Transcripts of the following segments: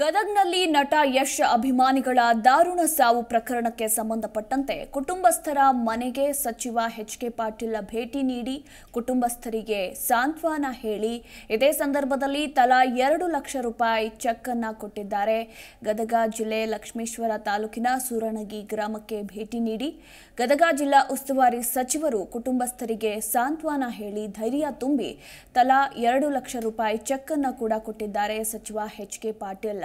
ಗದಗ್ನಲ್ಲಿ ನಟ ಯಶ್ ಅಭಿಮಾನಿಗಳ ದಾರುಣ ಸಾವು ಪ್ರಕರಣಕ್ಕೆ ಸಂಬಂಧಪಟ್ಟಂತೆ ಕುಟುಂಬಸ್ಥರ ಮನೆಗೆ ಸಚಿವ ಎಚ್ ಕೆ ಪಾಟೀಲ್ ಭೇಟಿ ನೀಡಿ ಕುಟುಂಬಸ್ಥರಿಗೆ ಸಾಂತ್ವನ ಹೇಳಿ ಇದೇ ಸಂದರ್ಭದಲ್ಲಿ ತಲಾ ಎರಡು ಲಕ್ಷ ರೂಪಾಯಿ ಚೆಕ್ ಅನ್ನ ಕೊಟ್ಟಿದ್ದಾರೆ ಗದಗ ಜಿಲ್ಲೆ ಲಕ್ಷ್ಮೇಶ್ವರ ತಾಲೂಕಿನ ಸೂರಣಗಿ ಗ್ರಾಮಕ್ಕೆ ಭೇಟಿ ನೀಡಿ ಗದಗ ಜಿಲ್ಲಾ ಉಸ್ತುವಾರಿ ಸಚಿವರು ಕುಟುಂಬಸ್ಥರಿಗೆ ಸಾಂತ್ವನ ಹೇಳಿ ಧೈರ್ಯ ತುಂಬಿ ತಲಾ ಎರಡು ಲಕ್ಷ ರೂಪಾಯಿ ಚೆಕ್ ಅನ್ನು ಕೂಡ ಕೊಟ್ಟಿದ್ದಾರೆ ಸಚಿವ ಎಚ್ ಕೆ ಪಾಟೀಲ್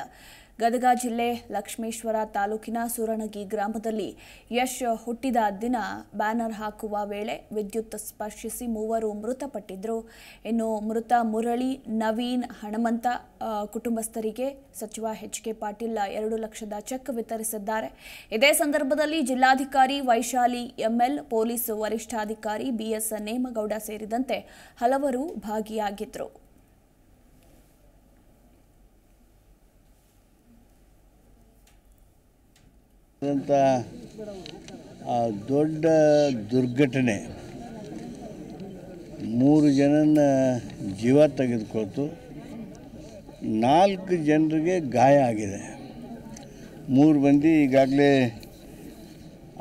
ಗದಗ ಜಿಲ್ಲೆ ಲಕ್ಷ್ಮೇಶ್ವರ ತಾಲೂಕಿನ ಸೂರಣಗಿ ಗ್ರಾಮದಲ್ಲಿ ಯಶ್ ಹುಟ್ಟಿದ ದಿನ ಬ್ಯಾನರ್ ಹಾಕುವ ವೇಳೆ ವಿದ್ಯುತ್ ಸ್ಪರ್ಶಿಸಿ ಮೂವರು ಮೃತಪಟ್ಟಿದ್ದರು ಇನ್ನು ಮೃತ ಮುರಳಿ ನವೀನ್ ಹಣಮಂತ ಕುಟುಂಬಸ್ಥರಿಗೆ ಸಚಿವ ಎಚ್ ಕೆ ಪಾಟೀಲ್ ಎರಡು ಲಕ್ಷದ ಚೆಕ್ ವಿತರಿಸಿದ್ದಾರೆ ಇದೇ ಸಂದರ್ಭದಲ್ಲಿ ಜಿಲ್ಲಾಧಿಕಾರಿ ವೈಶಾಲಿ ಎಂಎಲ್ ಪೊಲೀಸ್ ವರಿಷ್ಠಾಧಿಕಾರಿ ಬಿಎಸ್ ನೇಮಗೌಡ ಸೇರಿದಂತೆ ಹಲವರು ಭಾಗಿಯಾಗಿದ್ದರು ಅಂತ ದೊಡ್ಡ ದುರ್ಘಟನೆ ಮೂರು ಜನನ ಜೀವ ತೆಗೆದುಕೊಳ್ತು ನಾಲ್ಕು ಜನರಿಗೆ ಗಾಯ ಆಗಿದೆ ಮೂರು ಮಂದಿ ಈಗಾಗಲೇ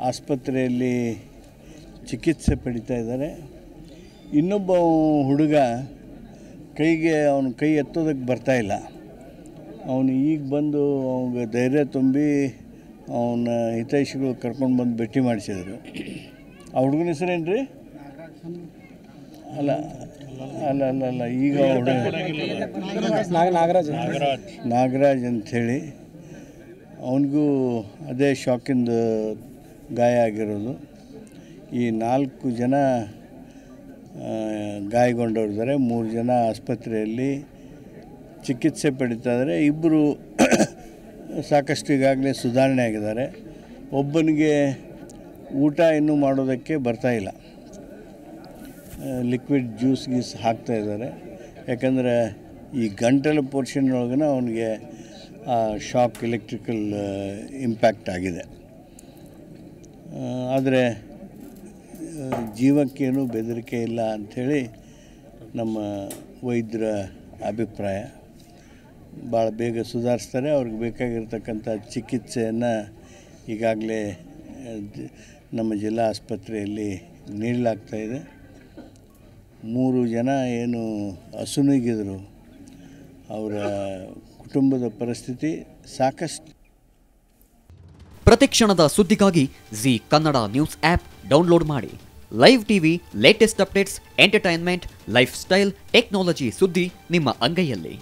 ಆಸ್ಪತ್ರೆಯಲ್ಲಿ ಚಿಕಿತ್ಸೆ ಪಡಿತಾ ಇದ್ದಾರೆ ಇನ್ನೊಬ್ಬ ಹುಡುಗ ಕೈಗೆ ಅವನ ಕೈ ಎತ್ತೋದಕ್ಕೆ ಬರ್ತಾಯಿಲ್ಲ ಅವನು ಈಗ ಬಂದು ಅವನಿಗೆ ಧೈರ್ಯ ತುಂಬಿ ಅವನ ಹಿತೈಷಿಗಳು ಕರ್ಕೊಂಡು ಬಂದು ಭೇಟಿ ಮಾಡಿಸಿದರು ಆ ಹುಡುಗನ ಹೆಸರೇನು ರೀ ಅಲ್ಲ ಅಲ್ಲ ಅಲ್ಲ ಅಲ್ಲ ಈಗ ನಾಗರಾಜ್ ನಾಗರಾಜ್ ಅಂಥೇಳಿ ಅವನಿಗೂ ಅದೇ ಶಾಕಿಂದ ಗಾಯ ಆಗಿರೋದು ಈ ನಾಲ್ಕು ಜನ ಗಾಯಗೊಂಡವ್ರಿದ್ದಾರೆ ಮೂರು ಜನ ಆಸ್ಪತ್ರೆಯಲ್ಲಿ ಚಿಕಿತ್ಸೆ ಪಡಿತಾ ಇದ್ದಾರೆ ಇಬ್ಬರು ಸಾಕಷ್ಟು ಈಗಾಗಲೇ ಸುಧಾರಣೆ ಆಗಿದ್ದಾರೆ ಒಬ್ಬನಿಗೆ ಊಟ ಇನ್ನೂ ಮಾಡೋದಕ್ಕೆ ಬರ್ತಾಯಿಲ್ಲ ಲಿಕ್ವಿಡ್ ಜ್ಯೂಸ್ ಗೀಸ್ ಹಾಕ್ತಾ ಇದ್ದಾರೆ ಯಾಕಂದರೆ ಈ ಗಂಟಲು ಪೋರ್ಷನ್ ಒಳಗನ ಅವನಿಗೆ ಶಾಕ್ ಎಲೆಕ್ಟ್ರಿಕಲ್ ಇಂಪ್ಯಾಕ್ಟ್ ಆಗಿದೆ ಆದರೆ ಜೀವಕ್ಕೇನು ಬೆದರಿಕೆ ಇಲ್ಲ ಅಂಥೇಳಿ ನಮ್ಮ ವೈದ್ಯರ ಅಭಿಪ್ರಾಯ ಭಾಳ ಬೇಗ ಸುಧಾರಿಸ್ತಾರೆ ಅವ್ರಿಗೆ ಬೇಕಾಗಿರ್ತಕ್ಕಂಥ ಚಿಕಿತ್ಸೆಯನ್ನು ಈಗಾಗಲೇ ನಮ್ಮ ಜಿಲ್ಲಾ ಆಸ್ಪತ್ರೆಯಲ್ಲಿ ನೀಡಲಾಗ್ತಾ ಇದೆ ಮೂರು ಜನ ಏನು ಹಸುನೀಗಿದ್ರು ಅವರ ಕುಟುಂಬದ ಪರಿಸ್ಥಿತಿ ಸಾಕಷ್ಟು ಪ್ರತಿಕ್ಷಣದ ಸುದ್ದಿಗಾಗಿ Zee Kannada news app download ಮಾಡಿ live TV latest updates entertainment lifestyle technology ಸುದ್ದಿ ನಿಮ್ಮ ಅಂಗೈಯಲ್ಲಿ